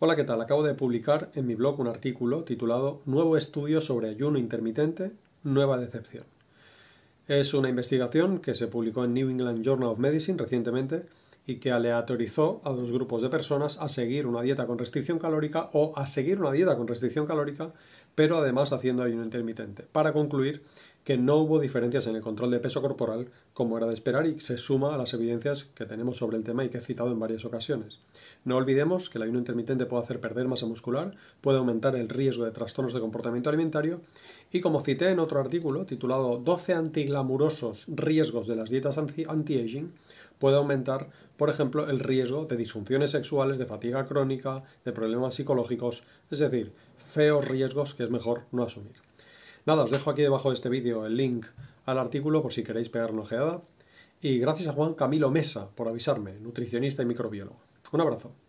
Hola, ¿qué tal? Acabo de publicar en mi blog un artículo titulado Nuevo estudio sobre ayuno intermitente, nueva decepción. Es una investigación que se publicó en New England Journal of Medicine recientemente y que aleatorizó a dos grupos de personas a seguir una dieta con restricción calórica o a seguir una dieta con restricción calórica, pero además haciendo ayuno intermitente, para concluir que no hubo diferencias en el control de peso corporal como era de esperar y se suma a las evidencias que tenemos sobre el tema y que he citado en varias ocasiones. No olvidemos que el ayuno intermitente puede hacer perder masa muscular, puede aumentar el riesgo de trastornos de comportamiento alimentario y como cité en otro artículo titulado 12 antiglamurosos riesgos de las dietas anti-aging, puede aumentar, por ejemplo, el riesgo de disfunciones sexuales, de fatiga crónica, de problemas psicológicos, es decir, feos riesgos que es mejor no asumir. Nada, os dejo aquí debajo de este vídeo el link al artículo por si queréis pegar una ojeada. Y gracias a Juan Camilo Mesa por avisarme, nutricionista y microbiólogo. Un abrazo.